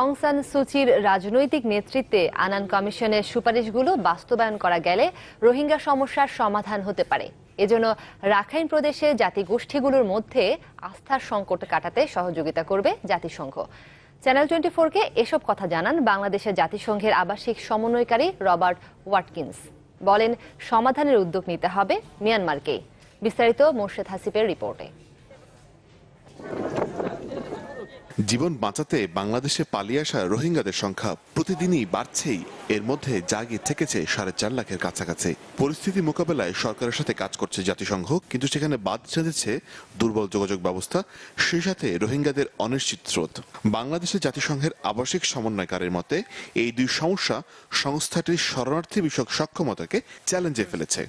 অং সান সুচির রাজনৈতিক নেতৃত্বে আনান কমিশনের সুপারিশগুলো বাস্তবায়ন করা গেলে রোহিঙ্গা সমস্যার সমাধান হতে পারে এজন্য রাখাইন প্রদেশে জাতিগোষ্ঠীগুলোর মধ্যে আস্থার সংকট কাটাতে সহযোগিতা করবে জাতিসংঘ চ্যানেল টোয়েন্টি ফোরকে এসব কথা জানান বাংলাদেশের জাতিসংঘের আবাসিক সমন্বয়কারী রবার্ট ওয়াটকিন্স বলেন সমাধানের উদ্যোগ নিতে হবে মিয়ানমারকে বিস্তারিত মোর্শেদ হাসিফের রিপোর্টে জীবন বাঁচাতে বাংলাদেশে পালিয়ে আসা রোহিঙ্গাদের সংখ্যা প্রতিদিনই বাড়ছেই এর মধ্যে জাগিয়ে থেকেছে সাড়ে চার লাখের কাছাকাছি পরিস্থিতি মোকাবেলায় সরকারের সাথে কাজ করছে জাতিসংঘ কিন্তু সেখানে বাদ সেধেছে দুর্বল যোগাযোগ ব্যবস্থা সে সাথে রোহিঙ্গাদের অনিশ্চিত স্রোত বাংলাদেশে জাতিসংঘের আবাসিক সমন্বয়কারের মতে এই দুই সমস্যা সংস্থাটির শরণার্থী বিষয়ক সক্ষমতাকে চ্যালেঞ্জে ফেলেছে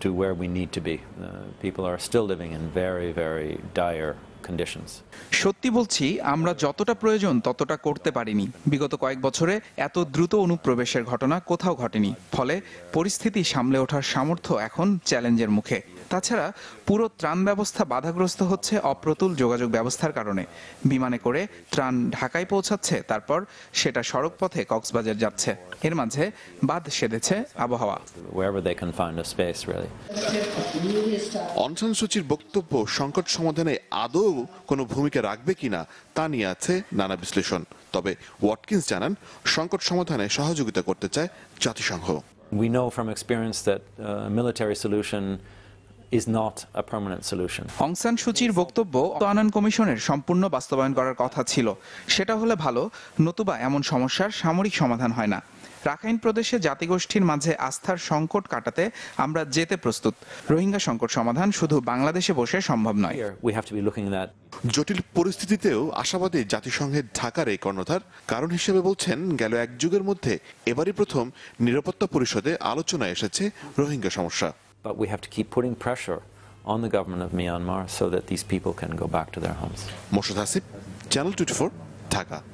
to where we need to be. Uh, people are still living in very, very dire conditions. সত্যি বলছি আমরা যতটা প্রয়োজন ততটা করতে পারিনি বিগত কয়েক বছরে এত দ্রুত অনুপ্রবেশের ঘটনা কোথাও ঘটেনি ফলে পরিস্থিতি সামলে ওঠার সামর্থ্য এখন চ্যালেঞ্জের মুখে তাছাড়া পুরো ত্রাণ ব্যবস্থা বাধাগ্রস্ত হচ্ছে অপ্রতুল যোগাযোগ ব্যবস্থার কারণে বিমানে করে ত্রাণ ঢাকায় পৌঁছাচ্ছে তারপর সেটা সড়ক পথে কক্সবাজার যাচ্ছে এর মাঝে বাদ সেধেছে আবহাওয়া অনশান সূচির বক্তব্য সংকট সমাধানে আদৌ কোনো ভূমিকা রাখবে কিনা তা নিয়ে আছে নানা বিশ্লেষণ তবে ওয়াটকিন্স জানান সংকট সমাধানে সহযোগিতা করতে চায় জাতিসংঘ We know from experience that uh, military solution is not a permanent solution. অং সান সুচির বক্তব্য আনান কমিশনের সম্পূর্ণ বাস্তবায়ন করার কথা ছিল সেটা হলে ভালো নতুবা এমন সমস্যার সামরিক সমাধান হয় না রাখাইন প্রদেশে জাতিগোষ্ঠীর মাঝে আস্থার সংকট কাটাতে আমরা যেতে প্রস্তুত রোহিঙ্গা সংকট সমাধান শুধু বাংলাদেশে বসে সম্ভব নয় জটিল পরিস্থিতিতেও আশাবাদে জাতিসংঘের ঢাকার এই কর্ণধার কারণ হিসেবে বলছেন গেল এক যুগের মধ্যে এবারই প্রথম নিরাপত্তা পরিষদে আলোচনায় এসেছে রোহিঙ্গা সমস্যা But we have to keep putting pressure on the government of Myanmar so that these people can go back to their homes. Channel Dhaka.